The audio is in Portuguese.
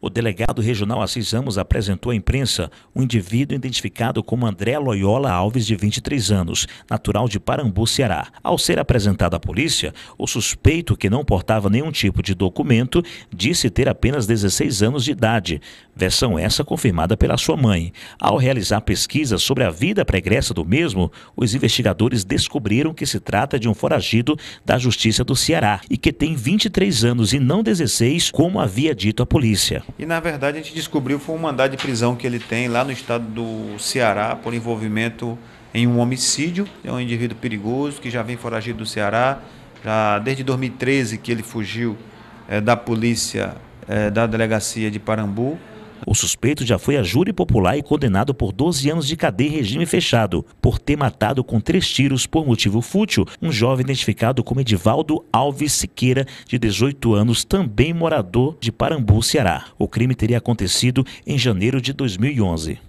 O delegado regional Assis Ramos apresentou à imprensa um indivíduo identificado como André Loyola Alves, de 23 anos, natural de Parambu, Ceará. Ao ser apresentado à polícia, o suspeito, que não portava nenhum tipo de documento, disse ter apenas 16 anos de idade, versão essa confirmada pela sua mãe. Ao realizar pesquisas sobre a vida pregressa do mesmo, os investigadores descobriram que se trata de um foragido da Justiça do Ceará e que tem 23 anos e não 16, como havia dito a polícia. E na verdade a gente descobriu foi um mandado de prisão que ele tem lá no estado do Ceará por envolvimento em um homicídio. É um indivíduo perigoso que já vem foragido do Ceará, já desde 2013 que ele fugiu é, da polícia é, da delegacia de Parambu o suspeito já foi a júri popular e condenado por 12 anos de cadeia em regime fechado, por ter matado com três tiros por motivo fútil um jovem identificado como Edivaldo Alves Siqueira, de 18 anos, também morador de Parambu, Ceará. O crime teria acontecido em janeiro de 2011.